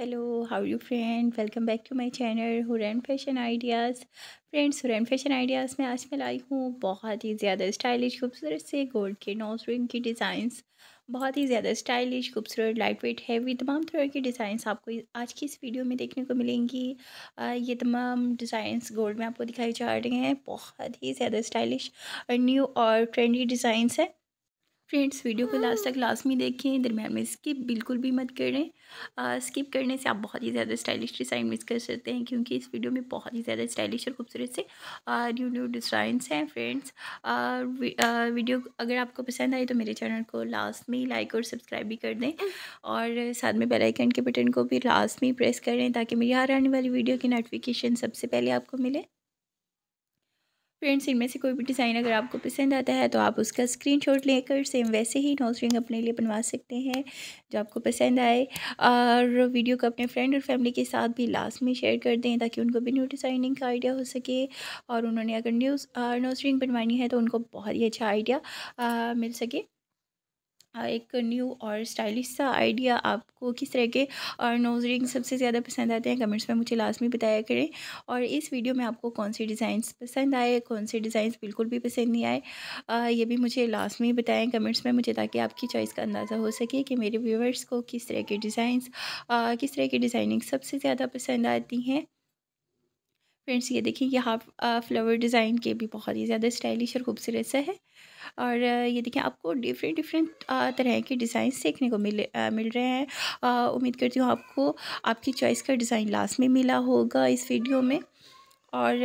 Hello how you friend welcome back to my channel Hurain fashion ideas friends Hurain fashion ideas में आज मैं लाई हूँ बहुत ही ज़्यादा स्टाइलिश खूबसूरत से गोल्ड के नोज रिंग की डिज़ाइंस बहुत ही ज़्यादा स्टाइलिश खूबसूरत लाइट वेट हैवी तमाम तरह की डिज़ाइंस आपको आज की इस वीडियो में देखने को मिलेंगी आ, ये तमाम डिज़ाइंस गोल्ड में आपको दिखाई जा रहे हैं बहुत ही ज़्यादा स्टाइलिश न्यू और ट्रेंडी डिज़ाइंस हैं फ्रेंड्स वीडियो को लास्ट हाँ। तक लास्ट में देखें दरम्यान में स्किप बिल्कुल भी मत करें आ, स्किप करने से आप बहुत ही ज़्यादा स्टाइलिश डिज़ाइन मिस कर सकते हैं क्योंकि इस वीडियो में बहुत ही ज़्यादा स्टाइलिश और खूबसूरत से न्यू न्यू डिज़ाइंस हैं फ्रेंड्स वीडियो अगर आपको पसंद आए तो मेरे चैनल को लास्ट में लाइक और सब्सक्राइब भी कर दें हम्म। और साथ में बेलाइकन के बटन को भी लास्ट में प्रेस करें ताकि मेरी हर आने वाली वीडियो की नोटिफिकेशन सबसे पहले आपको मिले फ्रेंड्स इनमें से कोई भी डिज़ाइन अगर आपको पसंद आता है तो आप उसका स्क्रीन शॉट लेकर सेम वैसे ही नोज रिंग अपने लिए बनवा सकते हैं जो आपको पसंद आए और वीडियो को अपने फ्रेंड और फैमिली के साथ भी लास्ट में शेयर कर दें ताकि उनको भी न्यू डिज़ाइनिंग का आइडिया हो सके और उन्होंने अगर न्यूज़ नोज रिंग बनवानी है तो उनको बहुत ही अच्छा आइडिया मिल सके एक न्यू और स्टाइलिश सा आइडिया आपको किस तरह के और नोज़ रिंग सबसे ज़्यादा पसंद आते हैं कमेंट्स में मुझे लाजमी बताया करें और इस वीडियो में आपको कौन से डिज़ाइंस पसंद आए कौन से डिज़ाइंस बिल्कुल भी पसंद नहीं आए ये भी मुझे लाजमी बताएं कमेंट्स में मुझे ताकि आपकी चॉइस का अंदाज़ा हो सके कि मेरे व्यूवर्स को किस तरह के डिज़ाइंस किस तरह की डिज़ाइनिंग सबसे ज़्यादा पसंद आती हैं फ्रेंड्स ये देखिए ये हाफ फ्लावर डिज़ाइन के भी बहुत ही ज़्यादा स्टाइलिश और खूबसूरत सा है और ये देखें आपको डिफरेंट डिफरेंट तरह के डिज़ाइन देखने को मिले मिल रहे हैं उम्मीद करती हूँ आपको आपकी चॉइस का डिज़ाइन लास्ट में मिला होगा इस वीडियो में और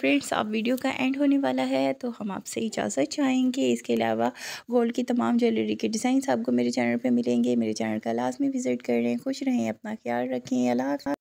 फ्रेंड्स आप वीडियो का एंड होने वाला है तो हम आपसे इजाज़त चाहेंगे इसके अलावा गोल्ड की तमाम ज्वेलरी के डिज़ाइन आपको मेरे चैनल पे मिलेंगे मेरे चैनल का लाजमी विज़िट करें खुश रहें अपना ख्याल रखें अल्लाह